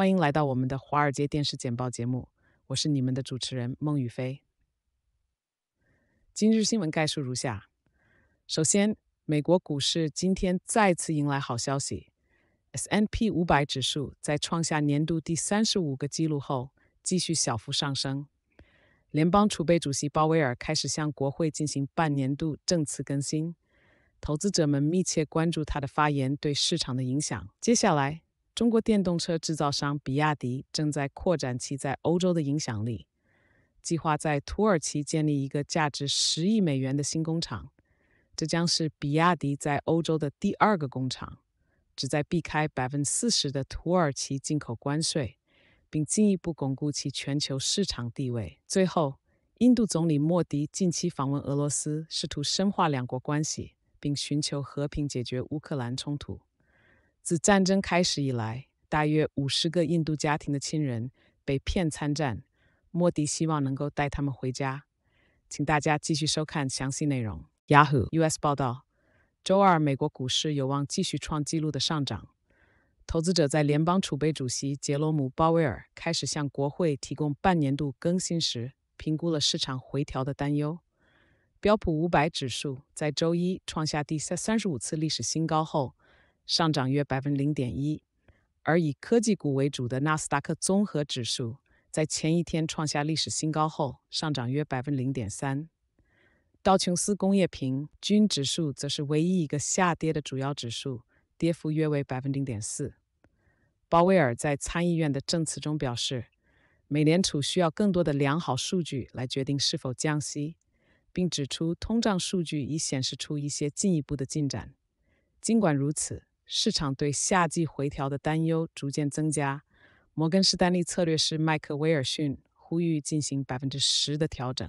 欢迎来到我们的《华尔街电视简报》节目，我是你们的主持人孟雨飞。今日新闻概述如下：首先，美国股市今天再次迎来好消息，S&P n 500指数在创下年度第三十五个记录后继续小幅上升。联邦储备主席鲍威尔开始向国会进行半年度证词更新，投资者们密切关注他的发言对市场的影响。接下来。中国电动车制造商比亚迪正在扩展其在欧洲的影响力，计划在土耳其建立一个价值十亿美元的新工厂，这将是比亚迪在欧洲的第二个工厂，旨在避开百分之四十的土耳其进口关税，并进一步巩固其全球市场地位。最后，印度总理莫迪近期访问俄罗斯，试图深化两国关系，并寻求和平解决乌克兰冲突。自战争开始以来，大约五十个印度家庭的亲人被骗参战。莫迪希望能够带他们回家。请大家继续收看详细内容。Yahoo US 报道，周二美国股市有望继续创纪录的上涨。投资者在联邦储备主席杰罗姆·鲍威尔开始向国会提供半年度更新时，评估了市场回调的担忧。标普五百指数在周一创下第三三十五次历史新高后。上涨约百分之零点一，而以科技股为主的纳斯达克综合指数在前一天创下历史新高后，上涨约百分之零点三。道琼斯工业平均指数则是唯一一个下跌的主要指数，跌幅约为百分之零点四。鲍威尔在参议院的证词中表示，美联储需要更多的良好数据来决定是否降息，并指出通胀数据已显示出一些进一步的进展。尽管如此，市场对夏季回调的担忧逐渐增加。摩根士丹利策略师麦克威尔逊呼吁进行百分之十的调整。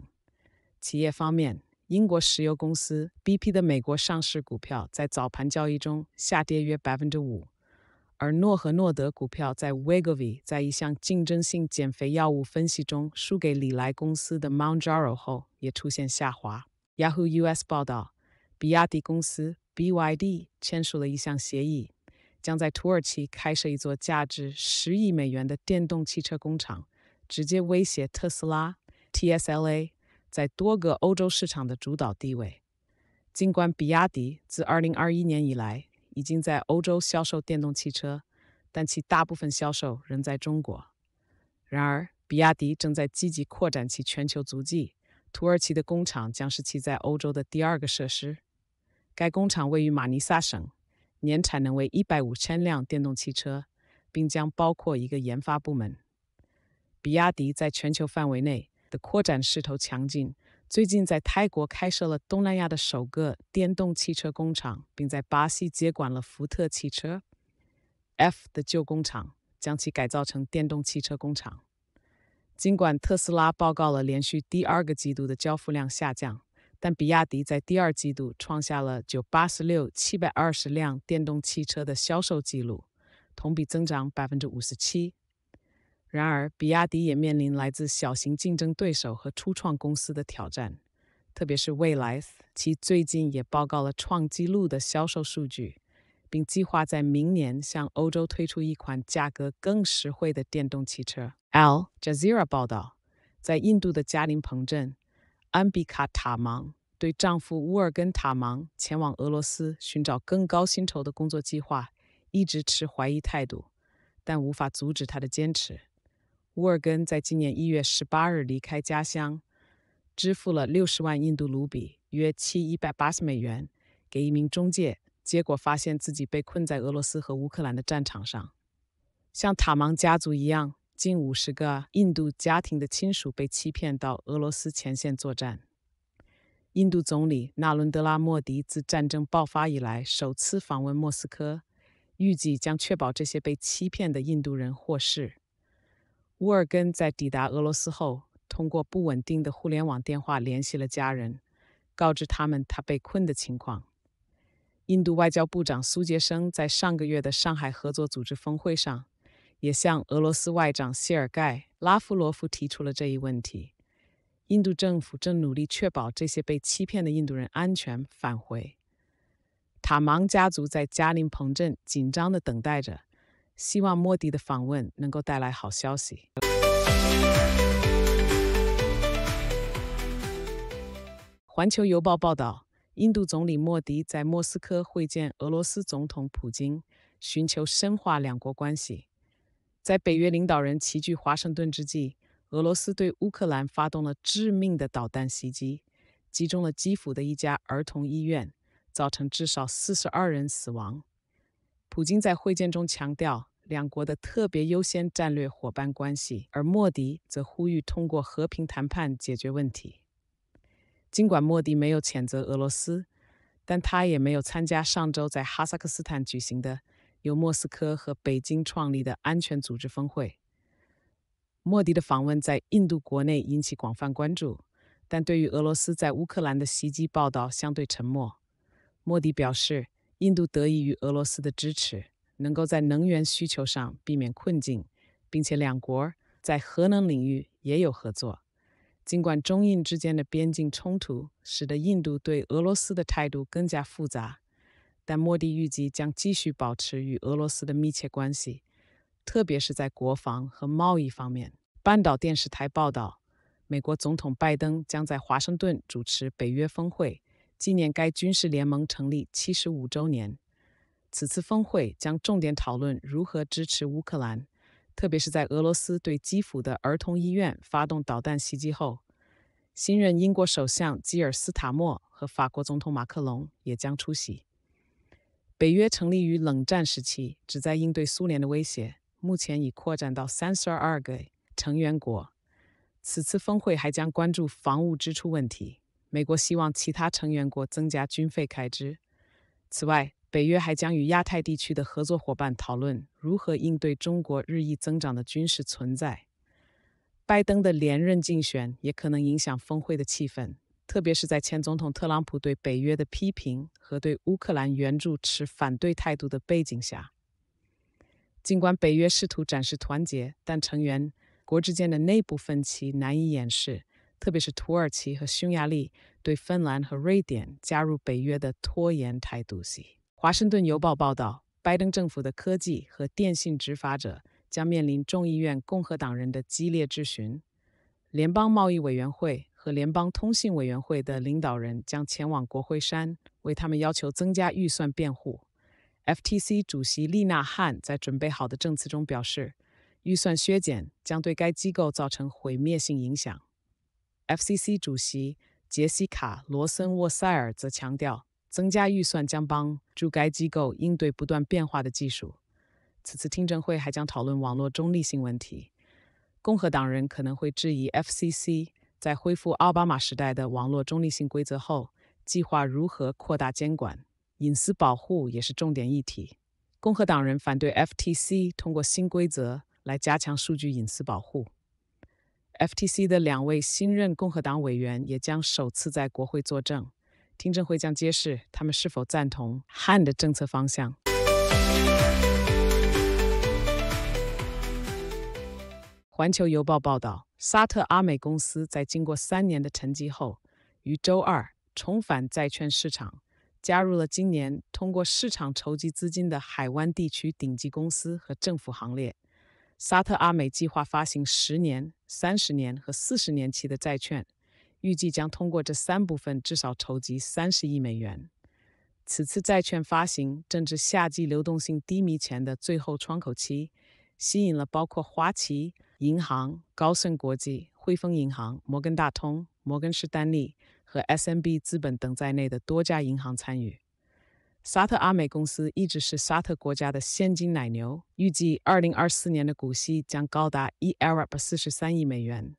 企业方面，英国石油公司 BP 的美国上市股票在早盘交易中下跌约百分之五，而诺和诺德股票在 w e g o v y 在一项竞争性减肥药物分析中输给李来公司的 Montjaro 后也出现下滑。Yahoo US 报道。比亚迪公司 BYD 签署了一项协议，将在土耳其开设一座价值十亿美元的电动汽车工厂，直接威胁特斯拉 TSLA 在多个欧洲市场的主导地位。尽管比亚迪自2021年以来已经在欧洲销售电动汽车，但其大部分销售仍在中国。然而，比亚迪正在积极扩展其全球足迹，土耳其的工厂将是其在欧洲的第二个设施。该工厂位于马尼萨省，年产能为一百五千辆电动汽车，并将包括一个研发部门。比亚迪在全球范围内的扩展势头强劲，最近在泰国开设了东南亚的首个电动汽车工厂，并在巴西接管了福特汽车 F 的旧工厂，将其改造成电动汽车工厂。尽管特斯拉报告了连续第二个季度的交付量下降。但比亚迪在第二季度创下了986,720辆电动汽车的销售记录，同比增长57%。然而，比亚迪也面临来自小型竞争对手和初创公司的挑战，特别是蔚来。其最近也报告了创纪录的销售数据，并计划在明年向欧洲推出一款价格更实惠的电动汽车。Al Jazeera 报道，在印度的加林彭镇。安比卡塔芒对丈夫乌尔根塔芒前往俄罗斯寻找更高薪酬的工作计划一直持怀疑态度，但无法阻止他的坚持。乌尔根在今年一月十八日离开家乡，支付了六十万印度卢比（约七一百八十美元）给一名中介，结果发现自己被困在俄罗斯和乌克兰的战场上，像塔芒家族一样。近五十个印度家庭的亲属被欺骗到俄罗斯前线作战。印度总理纳伦德拉·莫迪自战争爆发以来首次访问莫斯科，预计将确保这些被欺骗的印度人获释。乌尔根在抵达俄罗斯后，通过不稳定的互联网电话联系了家人，告知他们他被困的情况。印度外交部长苏杰生在上个月的上海合作组织峰会上。也向俄罗斯外长谢尔盖·拉夫罗夫提出了这一问题。印度政府正努力确保这些被欺骗的印度人安全返回。塔芒家族在加林蓬镇紧张地等待着，希望莫迪的访问能够带来好消息。《环球邮报》报道，印度总理莫迪在莫斯科会见俄罗斯总统普京，寻求深化两国关系。在北约领导人齐聚华盛顿之际，俄罗斯对乌克兰发动了致命的导弹袭击，击中了基辅的一家儿童医院，造成至少四十二人死亡。普京在会见中强调两国的特别优先战略伙伴关系，而莫迪则呼吁通过和平谈判解决问题。尽管莫迪没有谴责俄罗斯，但他也没有参加上周在哈萨克斯坦举行的。由莫斯科和北京创立的安全组织峰会，莫迪的访问在印度国内引起广泛关注，但对于俄罗斯在乌克兰的袭击报道相对沉默。莫迪表示，印度得益于俄罗斯的支持，能够在能源需求上避免困境，并且两国在核能领域也有合作。尽管中印之间的边境冲突使得印度对俄罗斯的态度更加复杂。但莫迪预计将继续保持与俄罗斯的密切关系，特别是在国防和贸易方面。半岛电视台报道，美国总统拜登将在华盛顿主持北约峰会，纪念该军事联盟成立75周年。此次峰会将重点讨论如何支持乌克兰，特别是在俄罗斯对基辅的儿童医院发动导弹袭击后。新任英国首相基尔斯塔莫和法国总统马克龙也将出席。北约成立于冷战时期，旨在应对苏联的威胁。目前已扩展到十二个成员国。此次峰会还将关注防务支出问题。美国希望其他成员国增加军费开支。此外，北约还将与亚太地区的合作伙伴讨论如何应对中国日益增长的军事存在。拜登的连任竞选也可能影响峰会的气氛。特别是在前总统特朗普对北约的批评和对乌克兰援助持反对态度的背景下，尽管北约试图展示团结，但成员国之间的内部分歧难以掩饰，特别是土耳其和匈牙利对芬兰和瑞典加入北约的拖延态度。《华盛顿邮报》报道，拜登政府的科技和电信执法者将面临众议院共和党人的激烈质询，联邦贸易委员会。和联邦通信委员会的领导人将前往国会山，为他们要求增加预算辩护。FTC 主席丽娜汉在准备好的证词中表示，预算削减将对该机构造成毁灭性影响。FCC 主席杰西卡罗森沃塞尔则强调，增加预算将帮助该机构应对不断变化的技术。此次听证会还将讨论网络中立性问题。共和党人可能会质疑 FCC。在恢复奥巴马时代的网络中立性规则后，计划如何扩大监管？隐私保护也是重点议题。共和党人反对 FTC 通过新规则来加强数据隐私保护。FTC 的两位新任共和党委员也将首次在国会作证，听证会将揭示他们是否赞同汉的政策方向。环球邮报报道，沙特阿美公司在经过三年的沉寂后，于周二重返债券市场，加入了今年通过市场筹集资金的海湾地区顶级公司和政府行列。沙特阿美计划发行十年、三十年和四十年期的债券，预计将通过这三部分至少筹集三十亿美元。此次债券发行正值夏季流动性低迷前的最后窗口期，吸引了包括花旗。银行、高盛国际、汇丰银行、摩根大通、摩根士丹利和 SMB 资本等在内的多家银行参与。沙特阿美公司一直是沙特国家的现金奶牛，预计二零二四年的股息将高达一阿 a 伯四十三亿美元，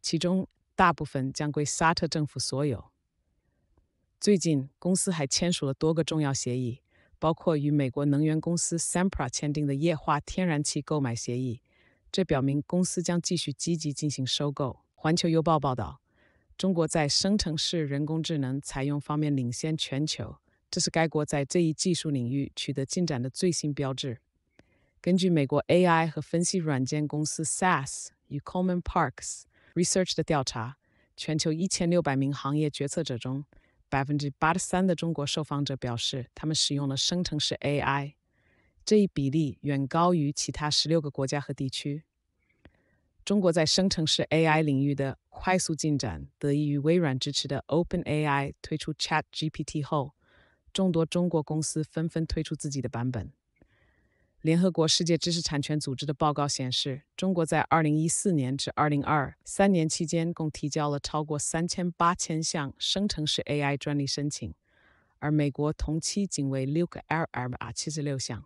其中大部分将归沙特政府所有。最近，公司还签署了多个重要协议，包括与美国能源公司 Sempra 签订的液化天然气购买协议。这表明公司将继续积极进行收购。环球邮报报道，中国在生成式人工智能采用方面领先全球，这是该国在这一技术领域取得进展的最新标志。根据美国 AI 和分析软件公司 SAS 与 Common Parks Research 的调查，全球1600名行业决策者中，83%的中国受访者表示他们使用了生成式 AI，这一比例远高于其他16个国家和地区。中国在生成式 AI 领域的快速进展，得益于微软支持的 OpenAI 推出 ChatGPT 后，众多中国公司纷纷推出自己的版本。联合国世界知识产权组织的报告显示，中国在2014年至2023年期间，共提交了超过3800项生成式 AI 专利申请，而美国同期仅为6,276项。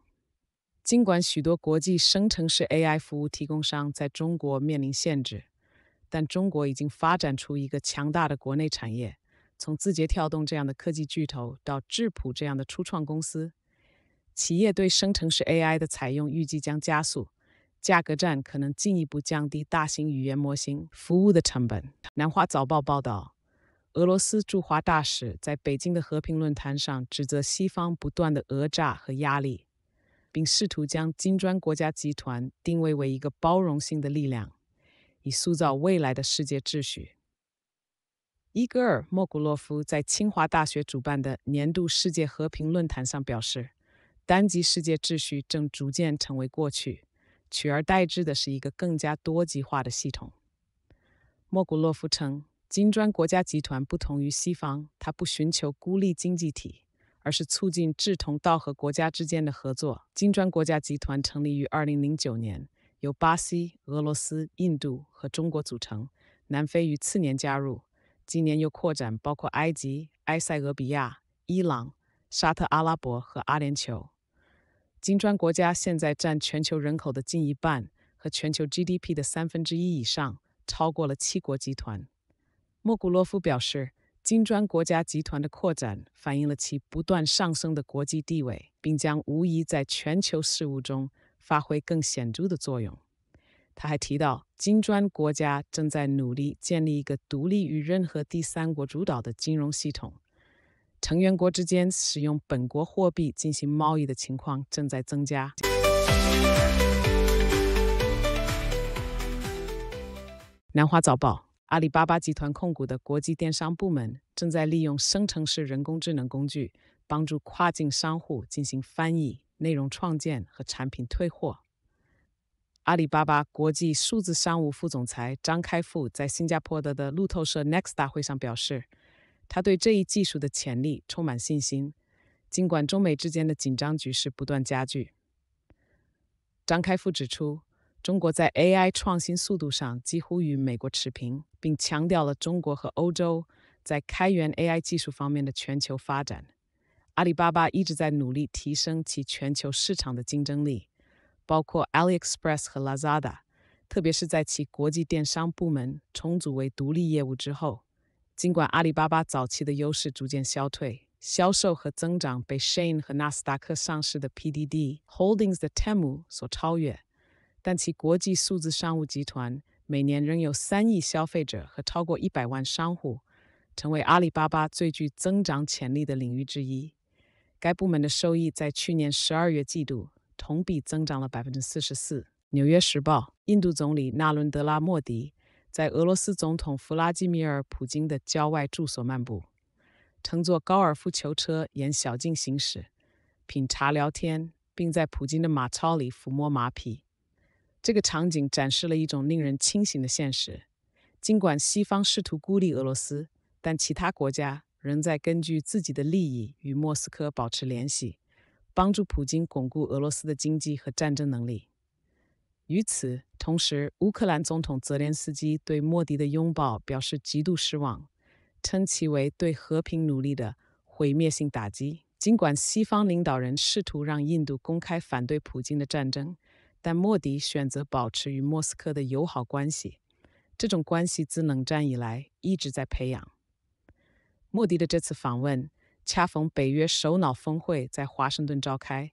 尽管许多国际生成式 AI 服务提供商在中国面临限制，但中国已经发展出一个强大的国内产业。从字节跳动这样的科技巨头到智谱这样的初创公司，企业对生成式 AI 的采用预计将加速，价格战可能进一步降低大型语言模型服务的成本。《南华早报》报道，俄罗斯驻华大使在北京的和平论坛上指责西方不断的讹诈和压力。并试图将金砖国家集团定位为一个包容性的力量，以塑造未来的世界秩序。伊戈尔·莫古洛夫在清华大学主办的年度世界和平论坛上表示，单极世界秩序正逐渐成为过去，取而代之的是一个更加多极化的系统。莫古洛夫称，金砖国家集团不同于西方，它不寻求孤立经济体。而是促进志同道合国家之间的合作。金砖国家集团成立于二零零九年，由巴西、俄罗斯、印度和中国组成，南非于次年加入，今年又扩展包括埃及、埃塞俄比亚、伊朗、沙特阿拉伯和阿联酋。金砖国家现在占全球人口的近一半和全球 GDP 的三分之一以上，超过了七国集团。莫古洛夫表示。金砖国家集团的扩展反映了其不断上升的国际地位，并将无疑在全球事务中发挥更显著的作用。他还提到，金砖国家正在努力建立一个独立于任何第三国主导的金融系统，成员国之间使用本国货币进行贸易的情况正在增加。南华早报。阿里巴巴集团控股的国际电商部门正在利用生成式人工智能工具，帮助跨境商户进行翻译、内容创建和产品退货。阿里巴巴国际数字商务副总裁张开富在新加坡的的路透社 Next 大会上表示，他对这一技术的潜力充满信心。尽管中美之间的紧张局势不断加剧，张开富指出。中国在 AI 创新速度上几乎与美国持平，并强调了中国和欧洲在开源 AI 技术方面的全球发展。阿里巴巴一直在努力提升其全球市场的竞争力，包括 AliExpress 和 Lazada，特别是在其国际电商部门重组为独立业务之后。尽管阿里巴巴早期的优势逐渐消退，销售和增长被 Shane 和纳斯达克上市的 PDD Holdings 的 Temu 所超越。但其国际数字商务集团每年仍有三亿消费者和超过一百万商户，成为阿里巴巴最具增长潜力的领域之一。该部门的收益在去年十二月季度同比增长了百分之四十四。《纽约时报》：印度总理纳伦德拉·莫迪在俄罗斯总统弗拉基米尔·普京的郊外住所漫步，乘坐高尔夫球车沿小径行驶，品茶聊天，并在普京的马槽里抚摸马匹。这个场景展示了一种令人清醒的现实。尽管西方试图孤立俄罗斯，但其他国家仍在根据自己的利益与莫斯科保持联系，帮助普京巩固俄罗斯的经济和战争能力。与此同时，乌克兰总统泽连斯基对莫迪的拥抱表示极度失望，称其为对和平努力的毁灭性打击。尽管西方领导人试图让印度公开反对普京的战争。但莫迪选择保持与莫斯科的友好关系，这种关系自冷战以来一直在培养。莫迪的这次访问恰逢北约首脑峰会在华盛顿召开，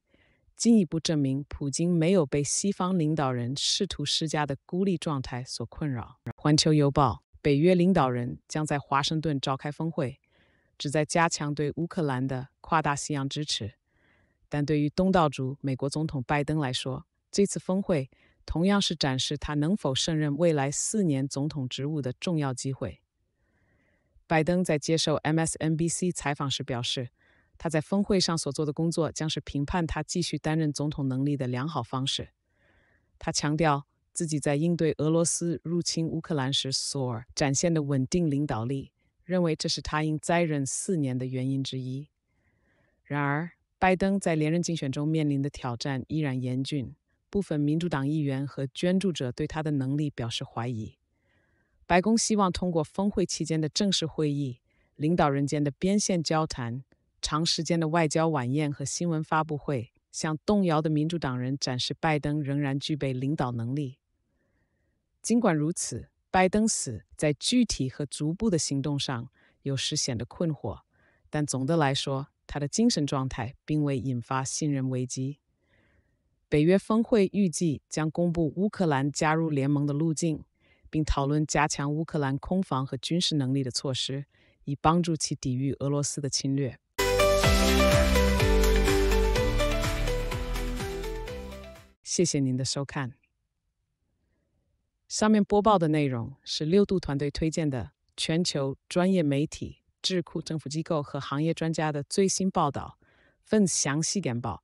进一步证明普京没有被西方领导人试图施加的孤立状态所困扰。《环球邮报》：北约领导人将在华盛顿召开峰会，旨在加强对乌克兰的跨大西洋支持。但对于东道主美国总统拜登来说，这次峰会同样是展示他能否胜任未来四年总统职务的重要机会。拜登在接受 MSNBC 采访时表示，他在峰会上所做的工作将是评判他继续担任总统能力的良好方式。他强调自己在应对俄罗斯入侵乌克兰时所展现的稳定领导力，认为这是他应再任四年的原因之一。然而，拜登在连任竞选中面临的挑战依然严峻。部分民主党议员和捐助者对他的能力表示怀疑。白宫希望通过峰会期间的正式会议、领导人间的边线交谈、长时间的外交晚宴和新闻发布会，向动摇的民主党人展示拜登仍然具备领导能力。尽管如此，拜登死在具体和逐步的行动上有时显得困惑，但总的来说，他的精神状态并未引发信任危机。北约峰会预计将公布乌克兰加入联盟的路径，并讨论加强乌克兰空防和军事能力的措施，以帮助其抵御俄罗斯的侵略。谢谢您的收看。上面播报的内容是六度团队推荐的全球专业媒体、智库、政府机构和行业专家的最新报道，份详细点报。